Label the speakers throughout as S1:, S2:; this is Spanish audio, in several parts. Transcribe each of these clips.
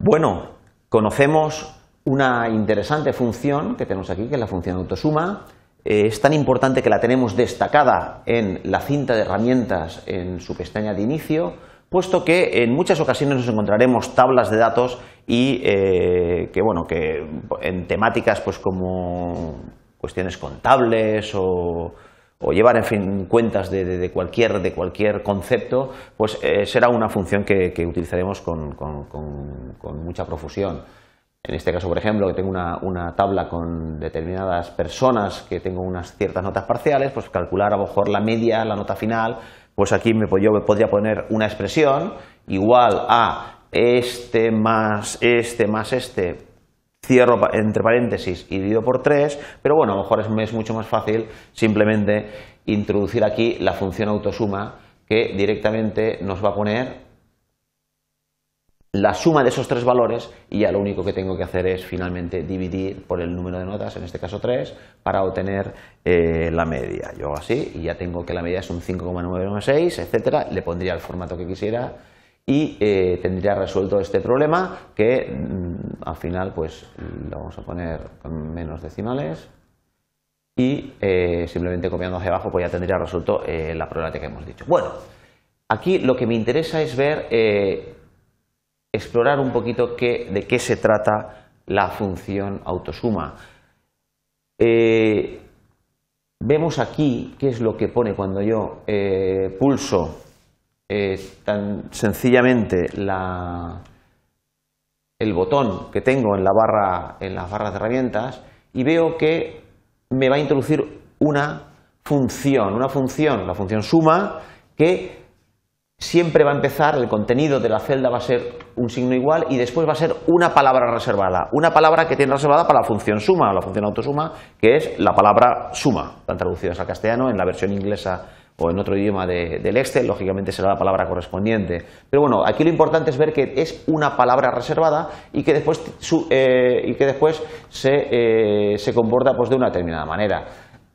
S1: Bueno, conocemos una interesante función que tenemos aquí, que es la función autosuma. Eh, es tan importante que la tenemos destacada en la cinta de herramientas en su pestaña de inicio, puesto que en muchas ocasiones nos encontraremos tablas de datos y eh, que, bueno, que en temáticas pues como cuestiones contables o o llevar en fin cuentas de, cualquier, de cualquier concepto, pues eh, será una función que, utilizaremos con, mucha profusión. En este caso, por ejemplo, que tengo una, tabla con determinadas personas que tengo unas ciertas notas parciales, pues calcular a lo mejor la media, la nota final, pues aquí yo me podría poner una expresión igual a este más este más este cierro entre paréntesis y divido por 3, pero bueno, a lo mejor es, mucho más fácil simplemente introducir aquí la función autosuma que directamente nos va a poner la suma de esos tres valores y ya lo único que tengo que hacer es finalmente dividir por el número de notas, en este caso 3, para obtener eh, la media. Yo así y ya tengo que la media es un 5,96 etcétera, le pondría el formato que quisiera y eh, tendría resuelto este problema que mm, al final pues lo vamos a poner con menos decimales y eh, simplemente copiando hacia abajo pues ya tendría resuelto eh, la problemática que hemos dicho. Bueno, aquí lo que me interesa es ver, explorar un poquito de qué se trata la función autosuma. vemos aquí qué es lo que pone cuando yo pulso tan sencillamente el botón que tengo en, la barra, en las barras de herramientas y veo que me va a introducir una función, una función, la función suma, que siempre va a empezar, el contenido de la celda va a ser un signo igual y después va a ser una palabra reservada, una palabra que tiene reservada para la función suma, la función autosuma, que es la palabra suma, tan traducidas al castellano en la versión inglesa o en otro idioma del Excel, lógicamente será la palabra correspondiente. Pero bueno, aquí lo importante es ver que es una palabra reservada y que después, eh, y que después se, eh, comporta pues, de una determinada manera.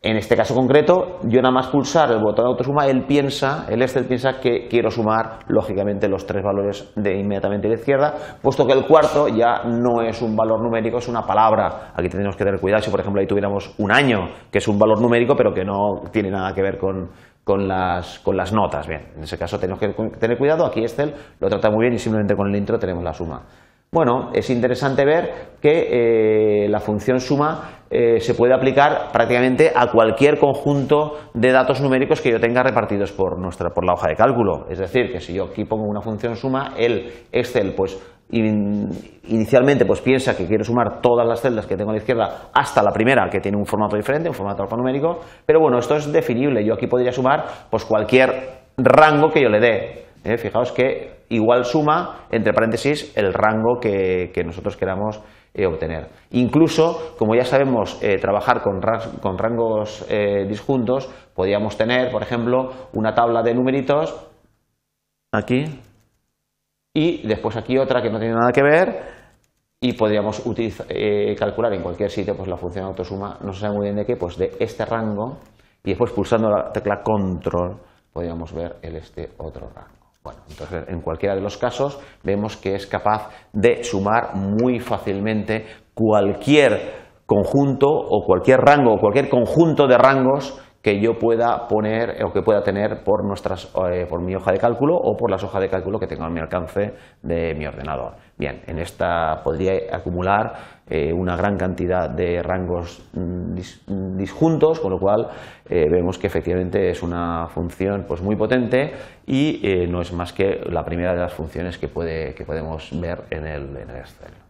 S1: En este caso concreto, yo nada más pulsar el botón de autosuma, él piensa, el Excel piensa que quiero sumar, lógicamente, los tres valores de inmediatamente de izquierda, puesto que el cuarto ya no es un valor numérico, es una palabra. Aquí tenemos que tener cuidado si, por ejemplo, ahí tuviéramos un año, que es un valor numérico, pero que no tiene nada que ver con, con las, con las notas. Bien, en ese caso tenemos que tener cuidado. Aquí Excel lo trata muy bien y simplemente con el intro tenemos la suma. Bueno, es interesante ver que eh, la función suma eh, se puede aplicar prácticamente a cualquier conjunto de datos numéricos que yo tenga repartidos por, nuestra, por la hoja de cálculo. Es decir, que si yo aquí pongo una función suma, el Excel pues inicialmente pues piensa que quiero sumar todas las celdas que tengo a la izquierda hasta la primera que tiene un formato diferente, un formato alfanumérico, pero bueno, esto es definible, yo aquí podría sumar pues cualquier rango que yo le dé. ¿eh? Fijaos que igual suma, entre paréntesis, el rango que, nosotros queramos eh, obtener. Incluso, como ya sabemos eh, trabajar con, con rangos disjuntos, podríamos tener, por ejemplo, una tabla de numeritos aquí y después aquí otra que no tiene nada que ver y podríamos eh, calcular en cualquier sitio pues la función autosuma, no se sabe muy bien de qué, pues de este rango y después pulsando la tecla control podríamos ver el este otro rango. Bueno, entonces en cualquiera de los casos vemos que es capaz de sumar muy fácilmente cualquier conjunto o cualquier rango o cualquier conjunto de rangos que yo pueda poner o que pueda tener por, eh, por mi hoja de cálculo o por las hojas de cálculo que tengo a mi alcance de mi ordenador. Bien, en esta podría acumular eh, una gran cantidad de rangos mm, disjuntos, con lo cual eh, vemos que efectivamente es una función pues, muy potente y no es más que la primera de las funciones que, puede, que podemos ver en el, en el Excel.